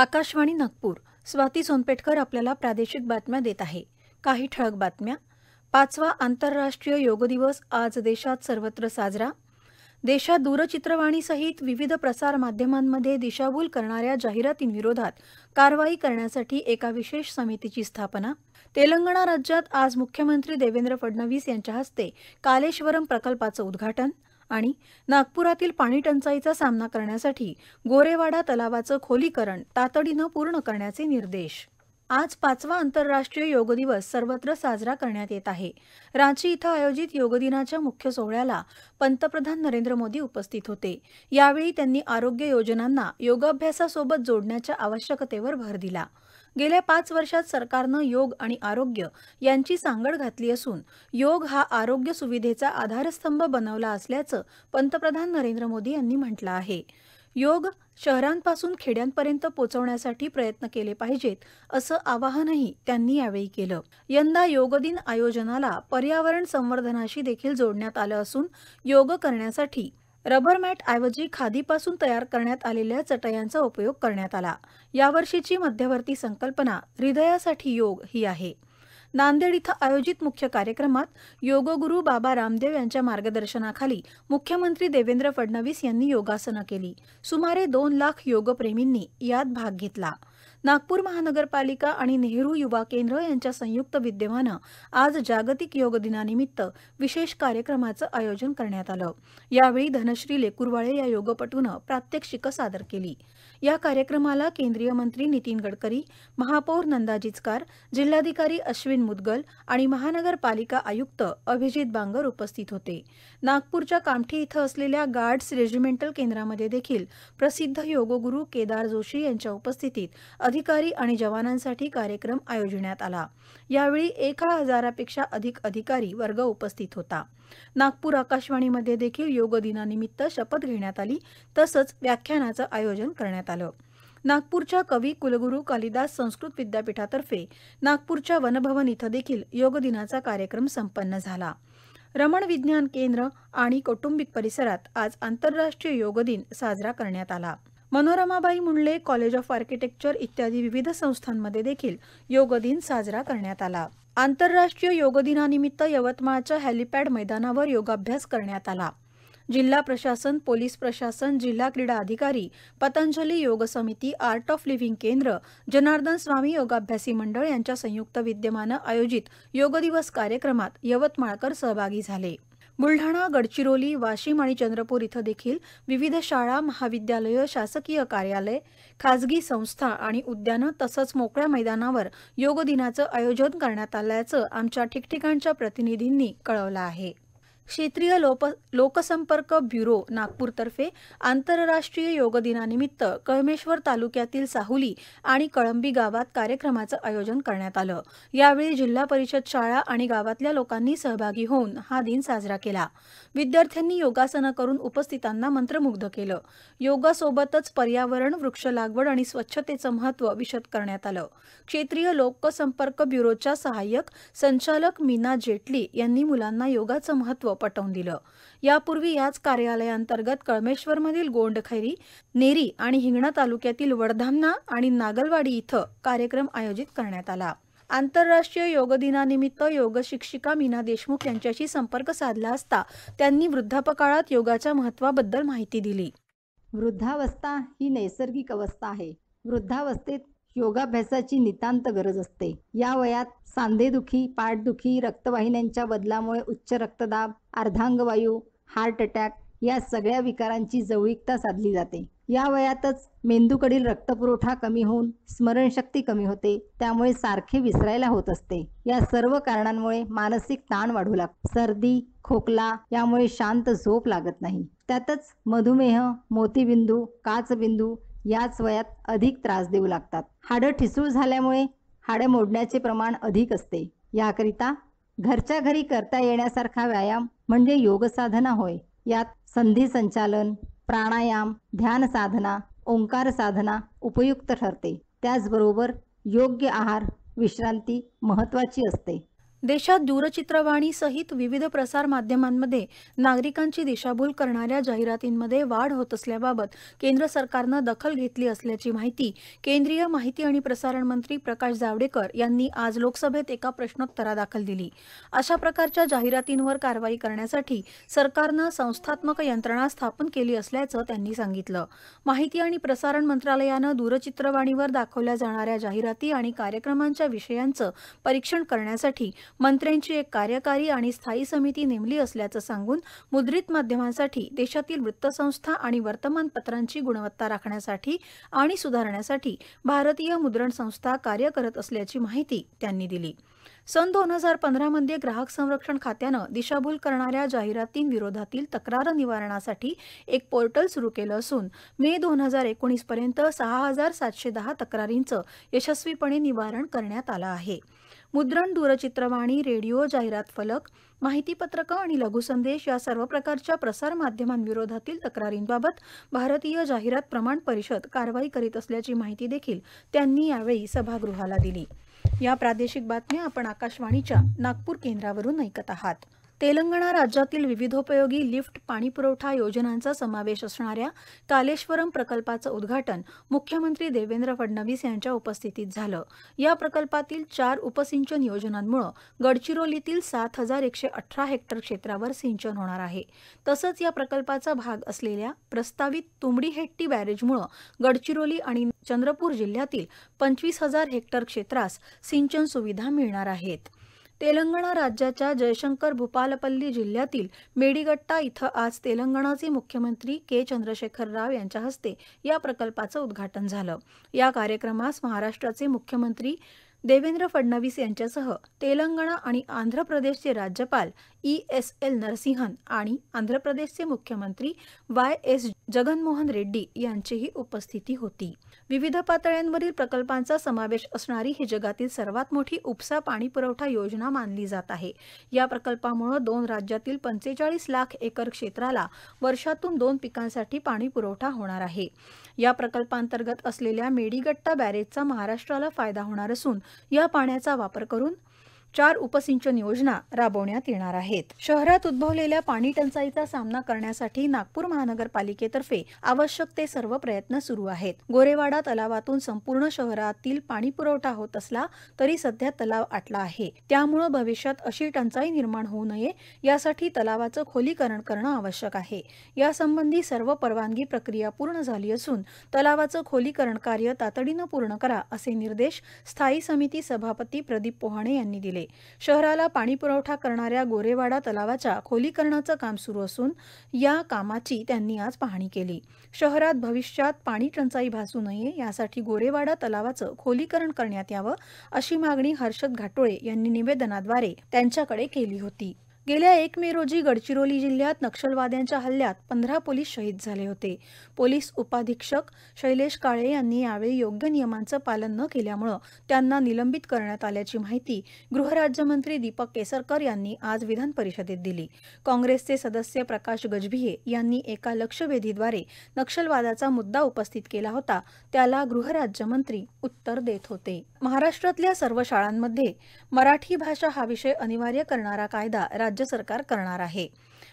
आकाशवाणी नागपूर स्वाती सोनपेटकर आपल्याला प्रादेशिक बातम्या देत आहे काही ठळक बातम्या पाचवा आंतरराष्ट्रीय योग दिवस आज देशात सर्वत्र साजरा देशात दूरचित्रवाणीसहित विविध प्रसार माध्यमांमध्ये दिशाभूल करणाऱ्या जाहिरातींविरोधात कारवाई करण्यासाठी एका विशेष समितीची स्थापना तेलंगणा राज्यात आज मुख्यमंत्री देवेंद्र फडणवीस यांच्या हस्ते कालेश्वरम प्रकल्पाचं उद्घाटन आणि नागपुरातील पाणी टंचाईचा सामना करण्यासाठी गोरेवाडा तलावाचं खोलीकरण तातडीनं पूर्ण करण्याचे निर्देश आज पाचवा आंतरराष्ट्रीय योग दिवस सर्वत्र साजरा करण्यात येत आहे रांची इथं आयोजित योग दिनाच्या मुख्य सोहळ्याला पंतप्रधान नरेंद्र मोदी उपस्थित होते यावेळी त्यांनी आरोग्य योजनांना योगाभ्यासासोबत जोडण्याच्या आवश्यकतेवर भर दिला गेल्या पाच वर्षात सरकारनं योग आणि आरोग्य यांची सांगड घातली असून योग हा आरोग्य सुविधेचा आधारस्तंभ बनवला असल्याचं पंतप्रधान नरेंद्र मोदी यांनी म्हटलं आहे योग शहरांपासून खेड्यांपर्यंत पोहोचवण्यासाठी प्रयत्न केले पाहिजेत असं आवाहनही त्यांनी यावेळी केलं यंदा योग दिन आयोजनाला पर्यावरण संवर्धनाशी देखील जोडण्यात आलं असून योग करण्यासाठी रबर मॅट ऐवजी खादीपासून तयार करण्यात आलेल्या चटयांचा उपयोग करण्यात आला यावर्षीची मध्यवर्ती संकल्पना हृदयासाठी योग ही आहे नांदेड इथं आयोजित मुख्य कार्यक्रमात गुरु बाबा रामदेव यांच्या मार्गदर्शनाखाली मुख्यमंत्री देवेंद्र फडणवीस यांनी योगासनं केली सुमारे दोन लाख योगप्रेमींनी यात भाग घेतला नागपूर महानगरपालिका आणि नेहरू युवा केंद्र यांच्या संयुक्त विद्यमानं आज जागतिक योग दिनानिमित्त विशेष कार्यक्रमाचं आयोजन करण्यात आलं यावेळी धनश्री लेकुरवाळे या योगपटूनं प्रात्यक्षिकं सादर केली या कार्यक्रमाला केंद्रीय मंत्री नितीन गडकरी महापौर नंदा जिचकार जिल्हाधिकारी अश्विन मुदगल आणि महानगरपालिका आयुक्त अभिजित बांगर उपस्थित होते नागपूरच्या कामठी इथं असलेल्या गार्ड्स रेजिमेंटल केंद्रामध्ये देखील प्रसिद्ध योगगुरू केदार जोशी यांच्या उपस्थितीत अधिकारी आणि जवानांसाठी कार्यक्रम आयोजण्यात आला यावेळी एका हजारापेक्षा अधिक अधिकारी वर्ग उपस्थित होता नागपूर आकाशवाणीमध्ये देखील योग दिनानिमित्त शपथ घेण्यात आली तसंच व्याख्यानाचं आयोजन करण्यात आलं नागपूरच्या कवी कुलगुरू कालिदास संस्कृत विद्यापीठातर्फे नागपूरच्या वनभवन इथं देखील योग दिनाचा कार्यक्रम संपन्न झाला रमण विज्ञान केंद्र आणि कौटुंबिक परिसरात आज आंतरराष्ट्रीय योग दिन साजरा करण्यात आला Manoramabai Mundle college of architecture इत्यादी विविध संस्थांमध्ये देखील योग दिन साजरा करण्यात आला आंतरराष्ट्रीय योग दिनानिमित्त यवतमाळच्या हॅलिपॅड मैदानावर योगाभ्यास करण्यात आला जिल्हा प्रशासन पोलीस प्रशासन जिल्हा क्रीडा अधिकारी पतंजली योग समिती आर्ट ऑफ लिव्हिंग केंद्र जनार्दन स्वामी योगाभ्यासी मंडळ यांच्या संयुक्त विद्यमानं आयोजित योग दिवस कार्यक्रमात यवतमाळकर सहभागी झाले बुलढाणा गडचिरोली वाशिम आणि चंद्रपूर इथं देखील विविध शाळा महाविद्यालयं शासकीय कार्यालय खाजगी संस्था आणि उद्यानं तसंच मोकळ्या मैदानावर योग दिनाचं आयोजन करण्यात आल्याचं आमच्या ठिकठिकाणच्या प्रतिनिधींनी कळवलं आहे क्षेत्रीय लोक लोकसंपर्क ब्युरो नागपूरतर्फे आंतरराष्ट्रीय योग दिनानिमित्त कळमेश्वर तालुक्यातील साहुली आणि कळंबी गावात कार्यक्रमाचं आयोजन करण्यात आलं यावेळी जिल्हा परिषद शाळा आणि गावातल्या लोकांनी सहभागी होऊन हा दिन साजरा केला विद्यार्थ्यांनी योगासनं करून उपस्थितांना मंत्रमुग्ध केलं योगासोबतच पर्यावरण वृक्ष लागवड आणि स्वच्छतेचं महत्व विशद करण्यात आलं क्षेत्रीय लोकसंपर्क ब्युरोच्या सहाय्यक संचालक मीना जेटली यांनी मुलांना योगाचं महत्व पटवून दिलं यापूर्वी याच कार्यालयांतर्गत कळमेश्वरमधील गोंडखैरी नेरी आणि हिंगणा तालुक्यातील वडधामना आणि नागलवाडी इथं कार्यक्रम आयोजित करण्यात आला आंतरराष्ट्रीय योग दिनानिमित्त योग शिक्षिका मीना देशमुख यांच्याशी संपर्क साधला असता त्यांनी वृद्धापकाळात योगाच्या महत्वाबद्दल माहिती दिली वृद्धावस्था ही नैसर्गिक अवस्था आहे वृद्धावस्थेत योगाभ्यासाची नितांत गरज असते या वयात सांधेदुखी पाठदुखी रक्तवाहिन्यांच्या बदलामुळे उच्च रक्तदाब अर्धांगवायू हार्ट अटॅक या सगळ्या विकारांची जवळिकता साधली जाते या वयातच मेंदूकडील रक्तपुरवठा कमी होऊन स्मरणशक्ती कमी होते त्यामुळे सारखे विसरायला होत असते या सर्व कारणांमुळे मानसिक ताण वाढू लागतो सर्दी खोकला यामुळे शांत झोप लागत नाही त्यातच मधुमेह मोतीबिंदू काचबिंदू याच वयात अधिक त्रास देऊ लागतात हाडं ठिसूळ झाल्यामुळे हाडं मोडण्याचे प्रमाण अधिक असते याकरिता घरच्या घरी करता येण्यासारखा व्यायाम म्हणजे योगसाधना होय यात संधी संचालन प्राणायाम ध्यान साधना ओंकार साधना उपयुक्त ठरते त्याचबरोबर योग्य आहार विश्रांती महत्त्वाची असते देशात दूरचित्रवाणीसहित विविध प्रसार माध्यमांमध्ये नागरिकांची दिशाभूल करणाऱ्या जाहिरातींमध्ये वाढ होत असल्याबाबत केंद्र सरकारनं दखल घेतली असल्याची माहिती केंद्रीय माहिती आणि प्रसारण मंत्री प्रकाश जावडेकर यांनी आज लोकसभेत एका प्रश्नोत्तरादाखल दिली अशा प्रकारच्या जाहिरातींवर कारवाई करण्यासाठी सरकारनं संस्थात्मक यंत्रणा स्थापन केली असल्याचं त्यांनी सांगितलं माहिती आणि प्रसारण मंत्रालयानं दूरचित्रवाणीवर दाखवल्या जाणाऱ्या जाहिराती आणि कार्यक्रमांच्या विषयांचं परीक्षण करण्यासाठी मंत्र्यांची एक कार्यकारी आणि स्थायी समिती नेमली असल्याचं सांगून मुद्रित माध्यमांसाठी देशातील वृत्तसंस्था आणि वर्तमानपत्रांची गुणवत्ता राखण्यासाठी आणि सुधारण्यासाठी भारतीय मुद्रण संस्था कार्य करत असल्याची माहिती त्यांनी दिली सन दोन हजार पंधरामध्ये ग्राहक संरक्षण खात्यानं दिशाभूल करणाऱ्या जाहिरातींविरोधातील तक्रार निवारणासाठी एक पोर्टल सुरू केलं असून मे दोन हजार एकोणीसपर्यंत सहा हजार सातशे दहा तक्रारींचं यशस्वीपणे निवारण करण्यात आलं आहे मुद्रण दूरचित्रवाणी रेडिओ जाहिरात फलक माहितीपत्रकं आणि लघुसंदेश या सर्व प्रकारच्या प्रसारमाध्यमांविरोधातील तक्रारींबाबत भारतीय जाहिरात प्रमाण परिषद कारवाई करीत असल्याची माहिती देखील त्यांनी यावेळी सभागृहाला दिली या प्रादेशिक बातम्या आपण आकाशवाणीच्या नागपूर केंद्रावरून ऐकत आहात तेलंगणा राज्यातील विविधोपयोगी लिफ्ट पाणीपुरवठा योजनांचा समावेश असणाऱ्या कालेश्वरम प्रकल्पाचं उद्घाटन मुख्यमंत्री देवेंद्र फडणवीस यांच्या उपस्थितीत झालं या प्रकल्पातील चार उपसिंचन योजनांमुळे गडचिरोलीतील सात हजार एकशे अठरा हेक्टर क्षेत्रावर सिंचन होणार आहे तसंच या प्रकल्पाचा भाग असलेल्या प्रस्तावित तुंबडीहेट्टी बॅरेजमुळं गडचिरोली आणि चंद्रपूर जिल्ह्यातील पंचवीस हजार हेक्टर क्षेत्रास सिंचन सुविधा मिळणार आहेत तेलंगणा राज्याच्या जयशंकर भूपालपल्ली जिल्ह्यातील मेडिगट्टा इथं आज तेलंगणाचे मुख्यमंत्री के चंद्रशेखर राव यांच्या हस्ते या प्रकल्पाचं उद्घाटन झालं या कार्यक्रमास महाराष्ट्राचे मुख्यमंत्री देवेंद्र फडणवीस यांच्यासह तेलंगणा आणि आंध्र प्रदेशचे राज्यपाल ई एस एल नरसिंहन आणि आंध्र प्रदेशचे मुख्यमंत्री वाय एस जगनमोहन रेड्डी यांचीही उपस्थिती होती विविध पातळ्यांवरील प्रकल्पांचा समावेश असणारी ही जगातील सर्वात मोठी उपसा पाणी पुरवठा योजना मानली जात आहे या प्रकल्पामुळे दोन राज्यातील पंचेचाळीस लाख एकर क्षेत्राला वर्षातून दोन पिकांसाठी पाणी पुरवठा होणार आहे या प्रकल्पांतर्गत असलेल्या मेडीगट्टा बॅरेजचा महाराष्ट्राला फायदा होणार असून या पाण्याचा वापर करून चार उपसिंचन योजना राबवण्यात येणार आहेत शहरात उद्भवलेल्या पाणी टंचाईचा सामना करण्यासाठी नागपूर महानगरपालिकेतर्फे आवश्यक ते सर्व प्रयत्न सुरू आहेत गोरेवाडा तलावातून संपूर्ण शहरातील पाणी पुरवठा होत असला तरी सध्या तलाव आटला आहे त्यामुळे भविष्यात अशी टंचाई निर्माण होऊ नये यासाठी तलावाचं खोलीकरण करणं आवश्यक आहे यासंबंधी सर्व परवानगी प्रक्रिया पूर्ण झाली असून तलावाचं खोलीकरण कार्य तातडीनं पूर्ण करा असे निर्देश स्थायी समिती सभापती प्रदीप पोहाणे यांनी दिले केले शहराला पाणीपुरवठा करणाऱ्या गोरेवाडा तलावाच्या खोलीकरणाचं काम सुरू असून या कामाची त्यांनी आज पाहणी केली शहरात भविष्यात पाणी टंचाई भासू नये यासाठी गोरेवाडा तलावाचं खोलीकरण करण्यात यावं अशी मागणी हर्षद घाटोळे यांनी निवेदनाद्वारे त्यांच्याकडे केली होती गेल्या एक मे रोजी गडचिरोली जिल्ह्यात नक्षलवाद्यांच्या हल्ल्यात पंधरा पोलीस शहीद झाले होते पोलीस उपाधीक्षक शैलेश काळे यांनी यावेळी योग्य नियमांचं पालन न केल्यामुळं त्यांना निलंबित करण्यात आल्याची माहिती गृहराज्यमंत्री दीपक केसरकर यांनी आज विधान परिषदेत दिली काँग्रेसचे सदस्य प्रकाश गजभिये यांनी एका लक्षवेधीद्वारे नक्षलवादाचा मुद्दा उपस्थित केला होता त्याला गृहराज्यमंत्री उत्तर देत होते महाराष्ट्रातल्या सर्व शाळांमध्ये मराठी भाषा हा विषय अनिवार्य करणारा कायदा राज्य राज्य सरकार करणार आहे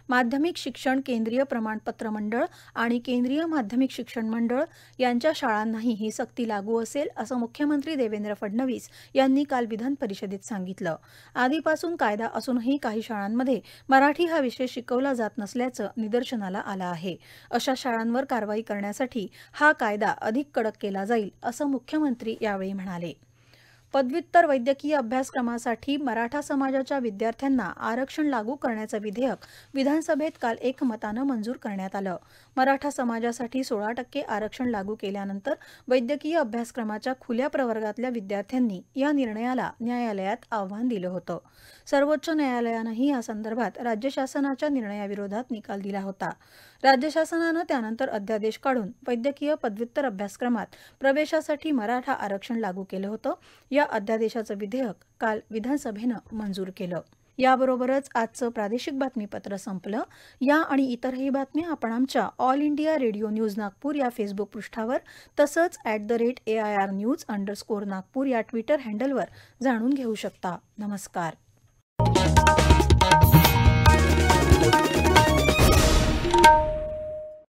माध्यमिक शिक्षण केंद्रीय प्रमाणपत्र मंडळ आणि केंद्रीय माध्यमिक शिक्षण मंडळ यांच्या शाळांनाही ही सक्ती लागू असेल असं मुख्यमंत्री देवेंद्र फडणवीस यांनी काल विधान परिषदेत सांगितलं आधीपासून कायदा असूनही काही शाळांमध्ये मराठी हा विषय शिकवला जात नसल्याचं निदर्शनाला आलं आहे अशा शाळांवर कारवाई करण्यासाठी हा कायदा अधिक कडक केला जाईल असं मुख्यमंत्री यावेळी म्हणाले पदव्युत्तर वैद्यकीय अभ्यासक्रमासाठी मराठा समाजाच्या विद्यार्थ्यांना आरक्षण लागू करण्याचं विधेयक विधानसभेत काल एकमतानं मंजूर करण्यात आलं मराठा समाजासाठी सोळा टक्के आरक्षण लागू केल्यानंतर वैद्यकीय अभ्यासक्रमाच्या खुल्या प्रवर्गातल्या विद्यार्थ्यांनी या निर्णयाला न्यायालयात आव्हान दिलं होतं सर्वोच्च न्यायालयानंही या संदर्भात राज्य शासनाच्या निर्णयाविरोधात निकाल दिला होता राज्य शासनानं त्यानंतर अध्यादेश काढून वैद्यकीय पदव्युत्तर अभ्यासक्रमात प्रवेशासाठी मराठा आरक्षण लागू केलं होतं या अध्यादेशाचं विधेयक काल विधानसभेनं मंजूर केलं याबरोबरच आजचं प्रादेशिक बातमीपत्र संपलं या आणि इतरही बातम्या आपण आमच्या all India radio news Nagpur या फेसबुक पृष्ठावर तसंच at the rate A I R news underscore Nagpur या ट्विटर हँडलवर जाणून घेऊ शकता नमस्कार